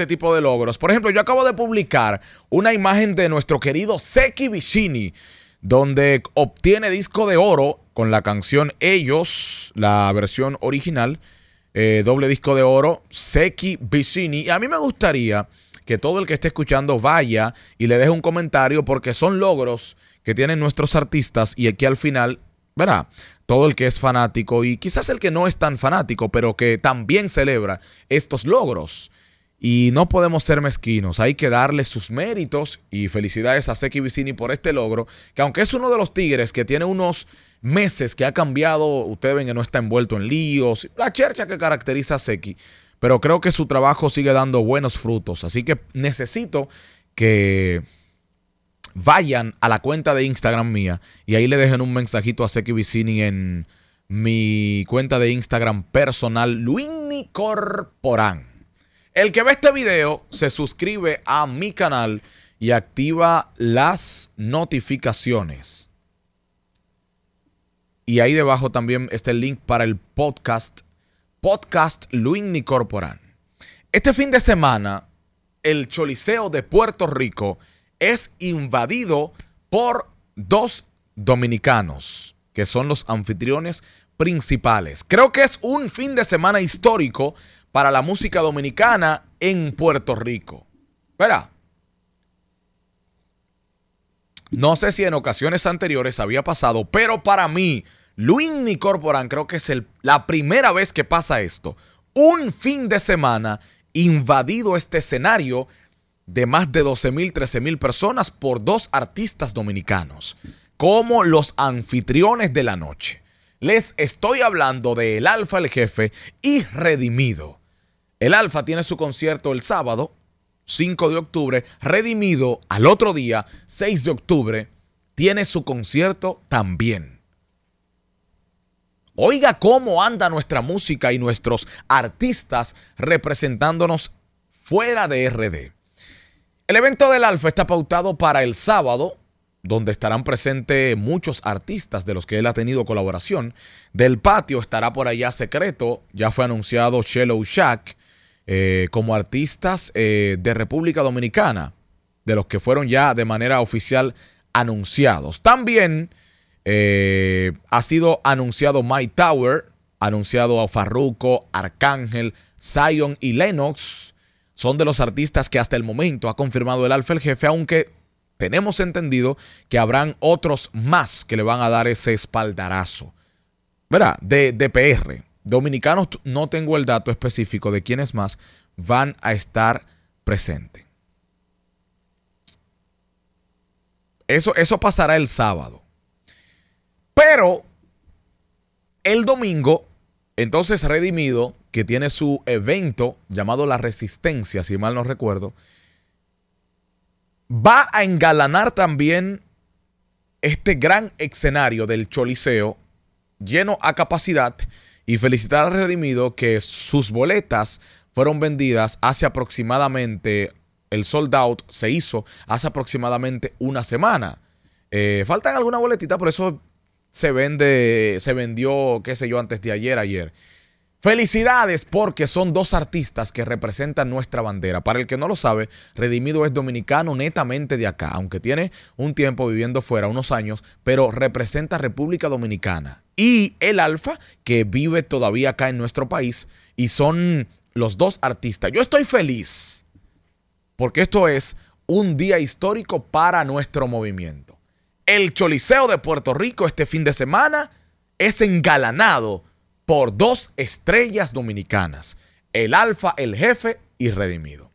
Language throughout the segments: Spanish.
Este tipo de logros. Por ejemplo, yo acabo de publicar una imagen de nuestro querido Seki Vicini, donde obtiene disco de oro con la canción Ellos, la versión original, eh, doble disco de oro, Seki Vicini. Y a mí me gustaría que todo el que esté escuchando vaya y le deje un comentario porque son logros que tienen nuestros artistas y aquí al final, verá, todo el que es fanático y quizás el que no es tan fanático, pero que también celebra estos logros. Y no podemos ser mezquinos, hay que darle sus méritos y felicidades a Seki Vicini por este logro, que aunque es uno de los Tigres que tiene unos meses que ha cambiado, Usted ven que no está envuelto en líos, la chercha que caracteriza a Seki, pero creo que su trabajo sigue dando buenos frutos, así que necesito que vayan a la cuenta de Instagram mía y ahí le dejen un mensajito a Seki Vicini en mi cuenta de Instagram personal, Luini Corporan el que ve este video se suscribe a mi canal y activa las notificaciones. Y ahí debajo también está el link para el podcast, podcast Luigny Corporan. Este fin de semana, el Choliseo de Puerto Rico es invadido por dos dominicanos, que son los anfitriones principales. Creo que es un fin de semana histórico para la música dominicana en Puerto Rico. Verá, No sé si en ocasiones anteriores había pasado, pero para mí, Luis Corporan creo que es la primera vez que pasa esto. Un fin de semana invadido este escenario de más de 12 mil, 13 mil personas por dos artistas dominicanos, como los anfitriones de la noche. Les estoy hablando de El Alfa, el Jefe y Redimido. El Alfa tiene su concierto el sábado, 5 de octubre, redimido al otro día, 6 de octubre, tiene su concierto también. Oiga cómo anda nuestra música y nuestros artistas representándonos fuera de RD. El evento del Alfa está pautado para el sábado, donde estarán presentes muchos artistas de los que él ha tenido colaboración. Del patio estará por allá secreto, ya fue anunciado Shello Shack. Eh, como artistas eh, de República Dominicana, de los que fueron ya de manera oficial anunciados. También eh, ha sido anunciado My Tower, anunciado a Farruko, Arcángel, Zion y Lennox. Son de los artistas que hasta el momento ha confirmado el Alfa el Jefe, aunque tenemos entendido que habrán otros más que le van a dar ese espaldarazo. ¿Verdad? De, de PR dominicanos, no tengo el dato específico de quiénes más van a estar presentes. Eso, eso pasará el sábado. Pero el domingo, entonces Redimido, que tiene su evento llamado La Resistencia, si mal no recuerdo, va a engalanar también este gran escenario del Choliseo, lleno a capacidad, y felicitar al redimido que sus boletas fueron vendidas hace aproximadamente, el sold out se hizo hace aproximadamente una semana. Eh, faltan algunas boletitas, por eso se vende, se vendió, qué sé yo, antes de ayer, ayer. Felicidades porque son dos artistas que representan nuestra bandera. Para el que no lo sabe, Redimido es dominicano netamente de acá, aunque tiene un tiempo viviendo fuera, unos años, pero representa República Dominicana. Y el Alfa, que vive todavía acá en nuestro país, y son los dos artistas. Yo estoy feliz porque esto es un día histórico para nuestro movimiento. El Choliseo de Puerto Rico este fin de semana es engalanado por dos estrellas dominicanas, el Alfa, el Jefe y Redimido.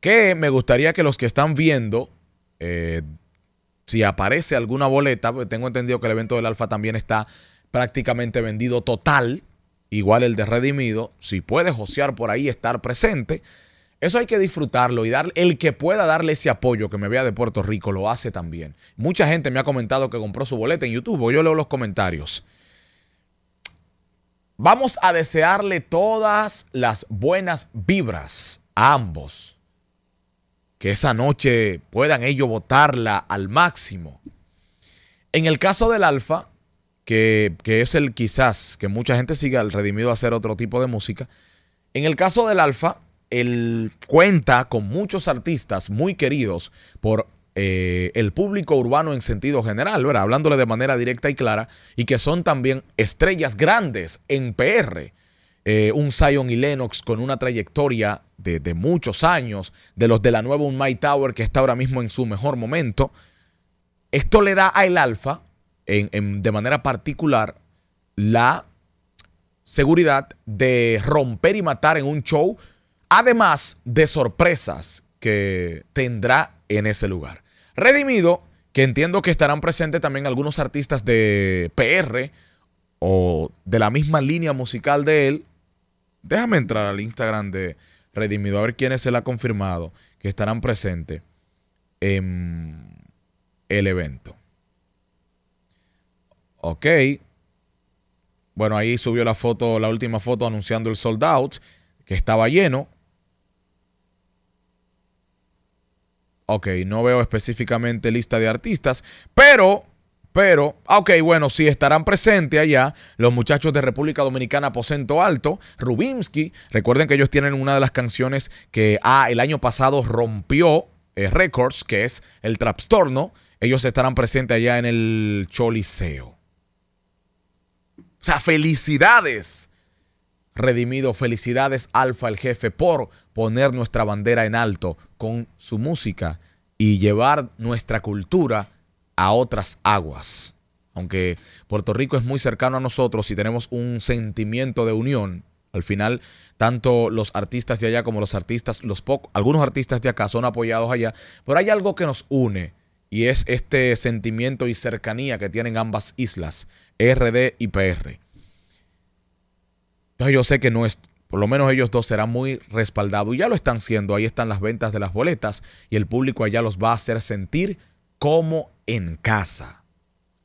Que me gustaría que los que están viendo, eh, si aparece alguna boleta, tengo entendido que el evento del Alfa también está prácticamente vendido total, igual el de Redimido, si puedes josear por ahí, estar presente. Eso hay que disfrutarlo y dar, el que pueda darle ese apoyo que me vea de Puerto Rico lo hace también. Mucha gente me ha comentado que compró su boleta en YouTube, yo leo los comentarios. Vamos a desearle todas las buenas vibras a ambos. Que esa noche puedan ellos votarla al máximo. En el caso del Alfa, que, es el quizás que mucha gente siga al redimido a hacer otro tipo de música, en el caso del Alfa, él cuenta con muchos artistas muy queridos por eh, el público urbano en sentido general, hablándole de manera directa y clara, y que son también estrellas grandes en PR. Eh, un Zion y Lennox con una trayectoria de, muchos años, de los de la nueva My Tower que está ahora mismo en su mejor momento. Esto le da a El Alfa, de manera particular, la seguridad de romper y matar en un show, además de sorpresas que tendrá en ese lugar. Redimido, que entiendo que estarán presentes también algunos artistas de PR o de la misma línea musical de él. Déjame entrar al Instagram de Redimido a ver quiénes se le ha confirmado que estarán presentes en el evento. Ok. Bueno, ahí subió la foto, la última foto anunciando el sold out, que estaba lleno. Ok, no veo específicamente lista de artistas, pero pero, ok, bueno, sí estarán presentes allá los muchachos de República Dominicana Aposento Alto, Rubinsky. Recuerden que ellos tienen una de las canciones que ah, el año pasado rompió eh, Records, récords, que es El Trapstorno. Ellos estarán presentes allá en el Choliseo. O sea, felicidades, Redimido. Felicidades, Alfa, el jefe, por poner nuestra bandera en alto con su música y llevar nuestra cultura a otras aguas. Aunque Puerto Rico es muy cercano a nosotros y tenemos un sentimiento de unión, al final tanto los artistas de allá como los artistas, los algunos artistas de acá son apoyados allá, pero hay algo que nos une y es este sentimiento y cercanía que tienen ambas islas, RD y PR. Entonces yo sé que no es, por lo menos ellos dos serán muy respaldados. Y ya lo están siendo. Ahí están las ventas de las boletas y el público allá los va a hacer sentir como en casa.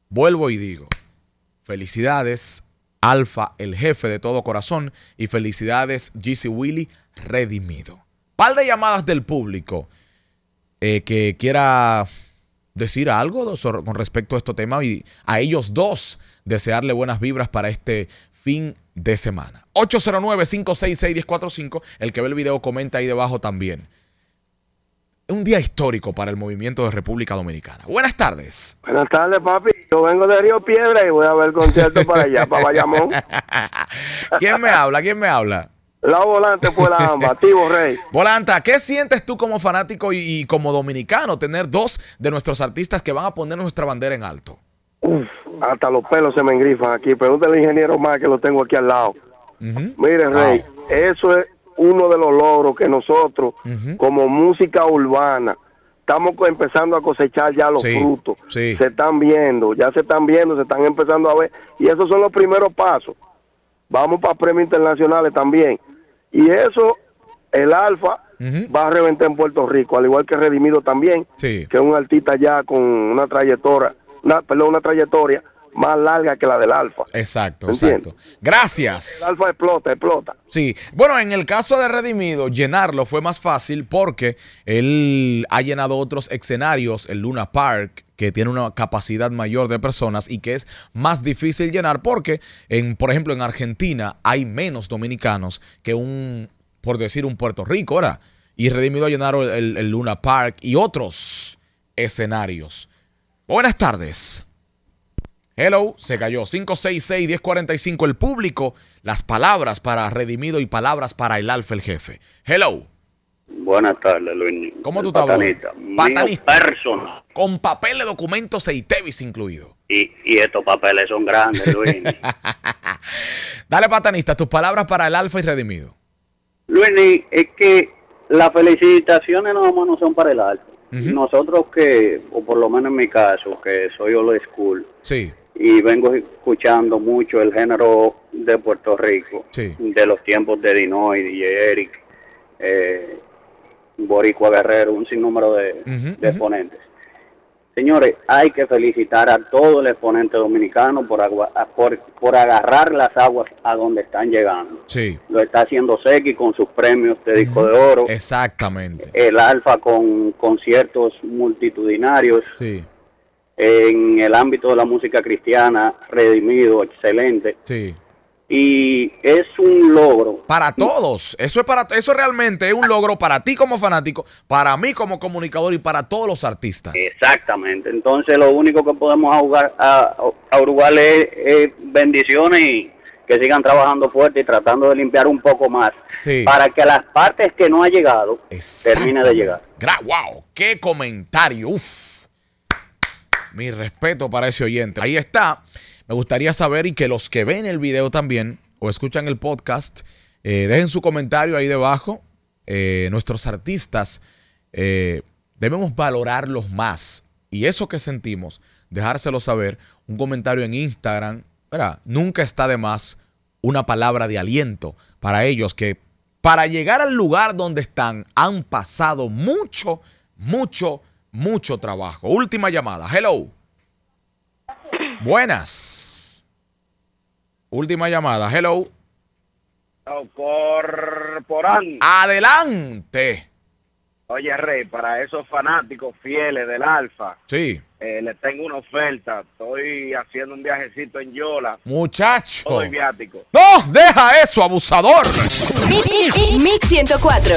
Vuelvo y digo, felicidades Alfa, el jefe de todo corazón, y felicidades GC Willy, redimido. Pal de llamadas del público eh, que quiera decir algo con respecto a este tema y a ellos dos desearle buenas vibras para este fin de semana. 809-566-1045. El que ve el video comenta ahí debajo también. Un día histórico para el movimiento de República Dominicana. Buenas tardes. Buenas tardes, papi. Yo vengo de Río Piedra y voy a ver el concierto para allá, para Bayamón. ¿Quién me habla? ¿Quién me habla? La volante fue la amba, Tivo Rey. Volanta, ¿qué sientes tú como fanático y como dominicano tener dos de nuestros artistas que van a poner nuestra bandera en alto? Uf, hasta los pelos se me engrifan aquí. Pregúntale al ingeniero más que lo tengo aquí al lado. Mire, Rey, eso es uno de los logros que nosotros, como música urbana, estamos empezando a cosechar ya los frutos. Se están viendo, ya se están viendo, se están empezando a ver. Y esos son los primeros pasos. Vamos para premios internacionales también. Y eso, el Alfa va a reventar en Puerto Rico, al igual que Redimido también, que es un artista ya con una trayectoria una, perdón, una trayectoria más larga que la del Alfa. Exacto, exacto. Gracias. El Alfa explota, explota. Sí, bueno, en el caso de Redimido, llenarlo fue más fácil porque él ha llenado otros escenarios, el Luna Park, que tiene una capacidad mayor de personas y que es más difícil llenar porque, en, por ejemplo, en Argentina hay menos dominicanos que un, por decir, un Puerto Rico, ahora. Y Redimido ha llenado el, el Luna Park y otros escenarios. Buenas tardes. Hello, se cayó. 566-1045. El público, las palabras para Redimido y palabras para el Alfa, el jefe. Hello. Buenas tardes, Luis. ¿Cómo tú estás? Patanista. Patanista. Con papel de documentos e tevis incluido. Y, estos papeles son grandes, Luis. Dale, patanista, tus palabras para el Alfa y Redimido. Luis, es que las felicitaciones no, no son para el Alfa. Nosotros que, o por lo menos en mi caso, que soy old school, y vengo escuchando mucho el género de Puerto Rico, de los tiempos de Dinoy, DJ Eric, eh, Boricua Guerrero, un sinnúmero de, exponentes. Señores, hay que felicitar a todo el exponente dominicano por, por, agarrar las aguas a donde están llegando. Sí. Lo está haciendo Seki con sus premios de disco de oro. Exactamente. El Alfa con conciertos multitudinarios. Sí. En el ámbito de la música cristiana, redimido, excelente. Sí y es un logro. Para todos, eso es para eso realmente es un logro para ti como fanático, para mí como comunicador y para todos los artistas. Exactamente. Entonces, lo único que podemos jugar a, Uruguay es, bendiciones y que sigan trabajando fuerte y tratando de limpiar un poco más para que las partes que no ha llegado termine de llegar. wow, qué comentario. Uf. Mi respeto para ese oyente. Ahí está. Me gustaría saber y que los que ven el video también o escuchan el podcast, eh, dejen su comentario ahí debajo. Eh, nuestros artistas eh, debemos valorarlos más. Y eso que sentimos, dejárselo saber. Un comentario en Instagram. Nunca está de más una palabra de aliento para ellos que para llegar al lugar donde están han pasado mucho, mucho, mucho trabajo. Última llamada. Hello. Buenas. Última llamada. Hello. Corporal. Adelante. Oye, Rey, para esos fanáticos fieles del Alfa. Sí. les tengo una oferta. Estoy haciendo un viajecito en Yola. Muchacho. Soy viático. No, deja eso, abusador. Mix 104.